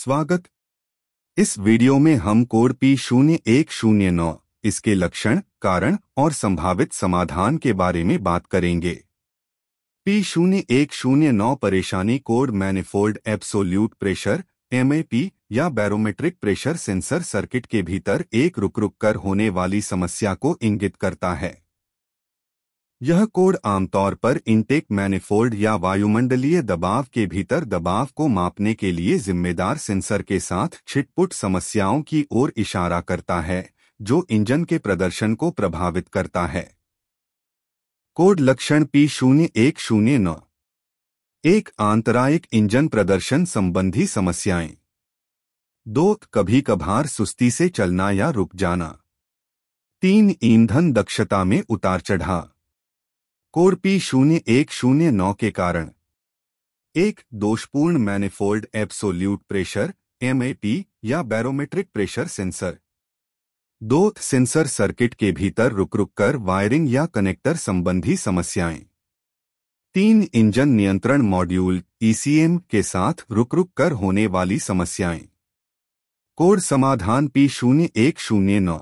स्वागत इस वीडियो में हम कोड पी शून्य एक शून्य नौ इसके लक्षण कारण और संभावित समाधान के बारे में बात करेंगे पी शून्य एक शून्य नौ परेशानी code manifold absolute pressure MAP या बैरोमेट्रिक प्रेशर सेंसर सर्किट के भीतर एक रुक रुक कर होने वाली समस्या को इंगित करता है यह कोड आमतौर पर इंटेक मैनिफोल्ड या वायुमंडलीय दबाव के भीतर दबाव को मापने के लिए जिम्मेदार सेंसर के साथ छिटपुट समस्याओं की ओर इशारा करता है जो इंजन के प्रदर्शन को प्रभावित करता है कोड लक्षण पी शून्य एक शून्य नौ एक आंतरायिक इंजन प्रदर्शन संबंधी समस्याएं दो कभी कभार सुस्ती से चलना या रुक जाना तीन ईंधन दक्षता में उतार चढ़ा कोर पी शून्य एक शून्य नौ के कारण एक दोषपूर्ण मैनिफोल्ड एब्सोल्यूट प्रेशर एमएपी या बैरोमेट्रिक प्रेशर सेंसर दो सेंसर सर्किट के भीतर रुक रुक कर वायरिंग या कनेक्टर संबंधी समस्याएं तीन इंजन नियंत्रण मॉड्यूल ईसीएम e के साथ रुक रुक कर होने वाली समस्याएं कोड समाधान पी शून्य एक शून्य नौ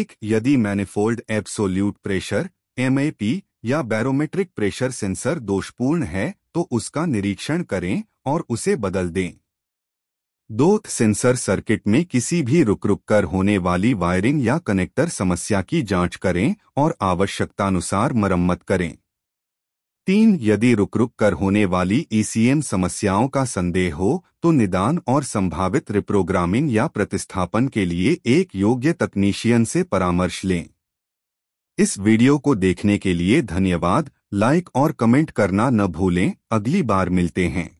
एक यदि मैनिफोल्ड एब्सोल्यूट प्रेशर एमएपी या बैरोमेट्रिक प्रेशर सेंसर दोषपूर्ण है तो उसका निरीक्षण करें और उसे बदल दें दो सेंसर सर्किट में किसी भी रुक रुक कर होने वाली वायरिंग या कनेक्टर समस्या की जांच करें और आवश्यकतानुसार मरम्मत करें तीन यदि रुक रुक कर होने वाली ईसीएम e समस्याओं का संदेह हो तो निदान और संभावित रिप्रोग्रामिंग या प्रतिस्थापन के लिए एक योग्य तकनीशियन से परामर्श लें इस वीडियो को देखने के लिए धन्यवाद लाइक और कमेंट करना न भूलें अगली बार मिलते हैं